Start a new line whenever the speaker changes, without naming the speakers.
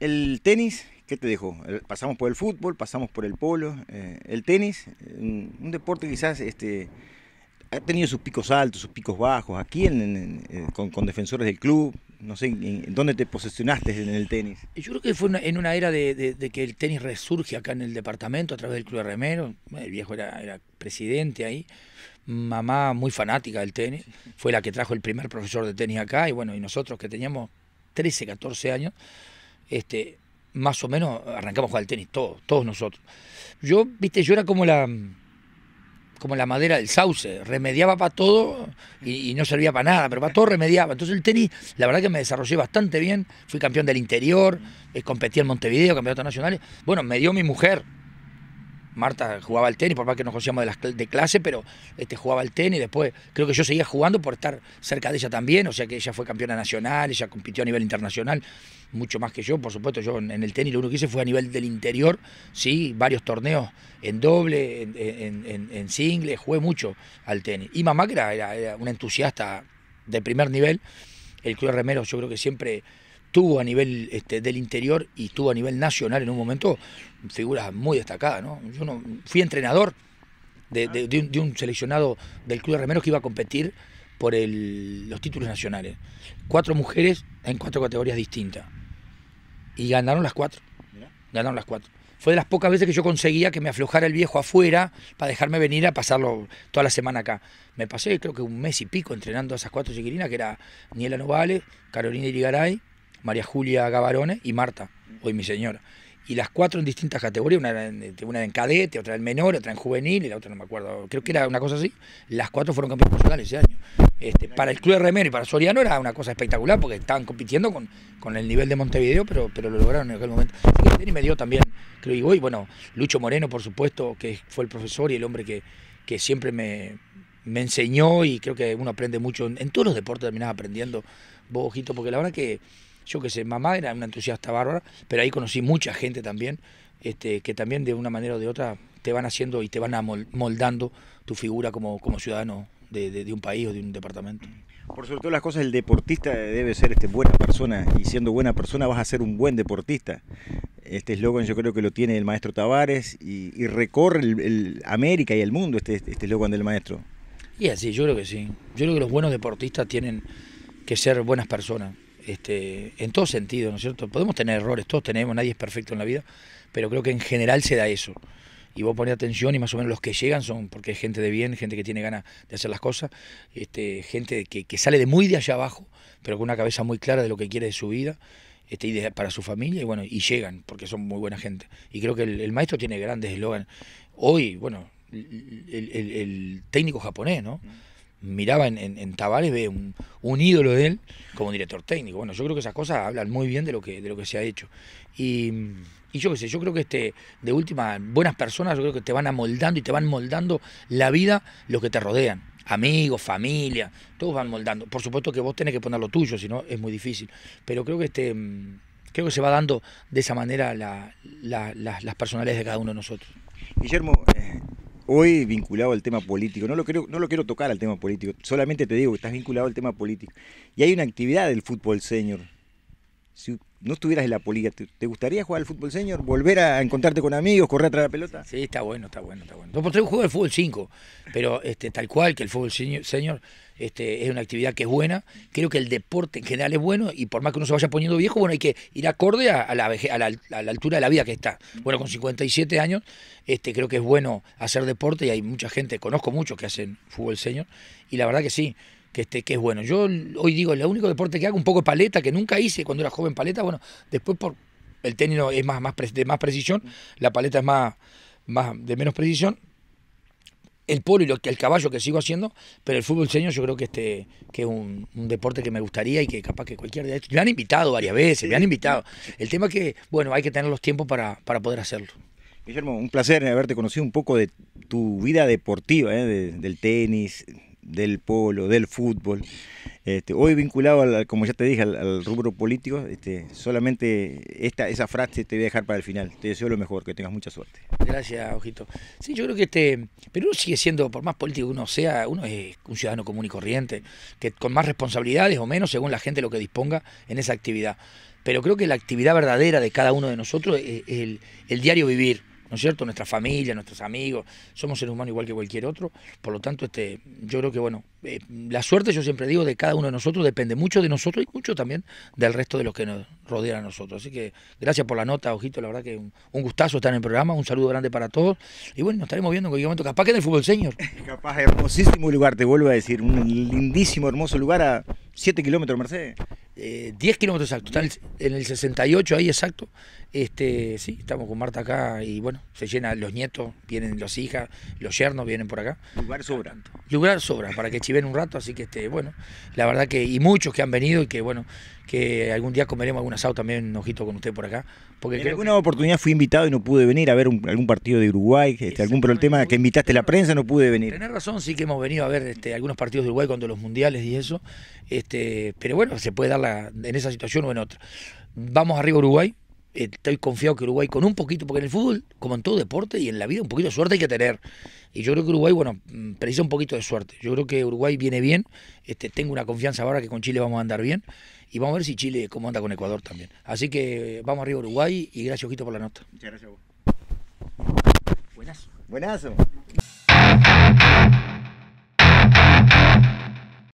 el tenis, ¿qué te dejó? Pasamos por el fútbol, pasamos por el polo, eh, el tenis, un, deporte quizás este, ha tenido sus picos altos, sus picos bajos, aquí en, eh, con, defensores del club, no sé, ¿dónde te posesionaste en el tenis?
Yo creo que fue en una era de, que el tenis resurge acá en el departamento a través del Club de Remero, el viejo era, era presidente ahí, mamá muy fanática del tenis, fue la que trajo el primer profesor de tenis acá y bueno, y nosotros que teníamos 13, 14 años, este, más o menos arrancamos a jugar al tenis todos, todos nosotros. Yo, viste, yo era como la como la madera del sauce, remediaba para todo y, y no servía para nada, pero para todo remediaba. Entonces el tenis, la verdad que me desarrollé bastante bien, fui campeón del interior, eh, competí en Montevideo, campeonatos nacionales. Bueno, me dio mi mujer, Marta jugaba al tenis, por más que nos conocíamos de, de clase, pero este, jugaba al tenis. Después creo que yo seguía jugando por estar cerca de ella también, o sea que ella fue campeona nacional, ella compitió a nivel internacional, mucho más que yo, por supuesto. Yo en, el tenis lo único que hice fue a nivel del interior, sí, varios torneos en doble, en, single, jugué mucho al tenis. Y mamá, era, una entusiasta de primer nivel, el club remero yo creo que siempre tuvo a nivel este, del interior y estuvo a nivel nacional en un momento figuras muy destacadas. ¿no? Yo fui entrenador de, un, seleccionado del Club de Remeros que iba a competir por los títulos nacionales. Cuatro mujeres en cuatro categorías distintas. Y ganaron las cuatro. Ganaron las cuatro. Fue de las pocas veces que yo conseguía que me aflojara el viejo afuera para dejarme venir a pasarlo toda la semana acá. Me pasé creo que un mes y pico entrenando a esas cuatro chiquilinas, que era Niela Novales, Carolina Irigaray, María Julia Gabarone y Marta, hoy mi señora. Y las cuatro en distintas categorías, una, en, este, una en cadete, otra en menor, otra en juvenil y la otra no me acuerdo, creo que era una cosa así. Las cuatro fueron campeones nacionales ese año. Este, para el Club de Remero y para Soriano era una cosa espectacular porque estaban compitiendo con, con el nivel de Montevideo, pero, pero lo lograron en aquel momento. Y me dio también, creo, y hoy, bueno, Lucho Moreno, por supuesto, que fue el profesor y el hombre que, que siempre me, enseñó y creo que uno aprende mucho. En, todos los deportes terminás aprendiendo, vos, ojito, porque la verdad que yo que sé, mamá era una entusiasta bárbara, pero ahí conocí mucha gente también, este, que también de una manera o de otra te van haciendo y te van moldando tu figura como, como ciudadano de, un país o de un departamento.
Por sobre todo las cosas, el deportista debe ser este, buena persona y siendo buena persona vas a ser un buen deportista. Este eslogan yo creo que lo tiene el maestro Tavares y, recorre el, América y el mundo este, este eslogan del maestro.
Y así, yo creo que sí. Yo creo que los buenos deportistas tienen que ser buenas personas este, en todo sentido, ¿no es cierto? Podemos tener errores, todos tenemos, nadie es perfecto en la vida, pero creo que en general se da eso. Y vos ponés atención y más o menos los que llegan son porque es gente de bien, gente que tiene ganas de hacer las cosas, este, gente que, sale de muy de allá abajo, pero con una cabeza muy clara de lo que quiere de su vida este, y para su familia, y bueno, y llegan porque son muy buena gente. Y creo que el, maestro tiene grandes eslogans. Hoy, bueno, el, técnico japonés, ¿no? Mm. Miraba en, en, ve un, un ídolo de él como director técnico. Bueno, yo creo que esas cosas hablan muy bien de lo que, de lo que se ha hecho. Y, yo qué sé, yo creo que este, de última, buenas personas, yo creo que te van amoldando y te van moldando la vida los que te rodean amigos, familia, todos van moldando. Por supuesto que vos tenés que poner lo tuyo, si no es muy difícil. Pero creo que este creo que se va dando de esa manera las personalidades de cada uno de nosotros.
Guillermo, hoy vinculado al tema político. No lo, quiero, no lo quiero tocar al tema político, solamente te digo que estás vinculado al tema político. Y hay una actividad del fútbol señor. Si no estuvieras en la política, ¿te gustaría jugar al fútbol señor? ¿Volver a encontrarte con amigos, correr atrás de la pelota? Sí, está bueno, está bueno, está bueno.
No, jugar fútbol 5, pero este, tal cual que el fútbol señor este, es una actividad que es buena. Creo que el deporte en general es bueno y por más que uno se vaya poniendo viejo, bueno, hay que ir acorde a, la, a, la, altura de la vida que está. Bueno, con 57 años, este, creo que es bueno hacer deporte y hay mucha gente, conozco muchos que hacen fútbol señor y la verdad que sí que, este, que es bueno. Yo hoy digo, el único deporte que hago un poco de paleta, que nunca hice cuando era joven paleta, bueno, después por el tenis es más, más de más precisión, la paleta es más, más de menos precisión, el polo y lo, el caballo que sigo haciendo, pero el fútbol señor yo creo que este que es un, deporte que me gustaría y que capaz que cualquier día me han invitado varias veces, me han invitado. El tema es que bueno, hay que tener los tiempos para, poder hacerlo.
Guillermo, un placer haberte conocido un poco de tu vida deportiva, ¿eh? del tenis, del polo, del fútbol. Este, hoy vinculado, como ya te dije, al, rubro político, este, solamente esta, esa frase te voy a dejar para el final. Te deseo lo mejor, que tengas mucha suerte.
Gracias, Ojito. Sí, yo creo que este, Perú sigue siendo, por más político uno sea, uno es un ciudadano común y corriente, que con más responsabilidades o menos, según la gente lo que disponga en esa actividad. Pero creo que la actividad verdadera de cada uno de nosotros es el diario vivir ¿no es cierto? Nuestra familia, nuestros amigos, somos seres humanos igual que cualquier otro, por lo tanto, este, yo creo que, bueno, eh, la suerte, yo siempre digo, de cada uno de nosotros depende mucho de nosotros y mucho también del resto de los que nos rodean a nosotros. Así que gracias por la nota, Ojito, la verdad que un, gustazo estar en el programa, un saludo grande para todos y bueno, nos estaremos viendo en cualquier momento, capaz que en el fútbol señor.
Capaz, hermosísimo lugar, te vuelvo a decir, un lindísimo, hermoso lugar a 7 kilómetros, Mercedes. 10 eh, kilómetros exactos en el, 68 ahí exacto.
Este, sí, estamos con Marta acá y bueno, se llenan los nietos, vienen las hijas, los yernos vienen por acá. Lugar sobra. Lugar sobra, para que chiven un rato, así que este, bueno, la verdad que, y muchos que han venido y que bueno, que algún día comeremos algún asado también, un ojito con usted por acá.
Porque en alguna oportunidad fui invitado y no pude venir a ver algún partido de Uruguay, este, algún tema que invitaste la prensa, no pude venir. Tenés
razón, sí que hemos venido a ver este, algunos partidos de Uruguay cuando los mundiales y eso, este, pero bueno, se puede dar en esa situación o en otra. Vamos arriba a Uruguay, estoy confiado que Uruguay con un poquito, porque en el fútbol, como en todo deporte y en la vida, un poquito de suerte hay que tener. Y yo creo que Uruguay, bueno, mm, precisa un poquito de suerte. Yo creo que Uruguay viene bien. Este, tengo una confianza ahora que con Chile vamos a andar bien. Y vamos a ver si Chile, cómo anda con Ecuador también. Así que vamos arriba Uruguay y gracias, Ojito, por la nota.
Muchas gracias vos. Buenazo. Buenazo.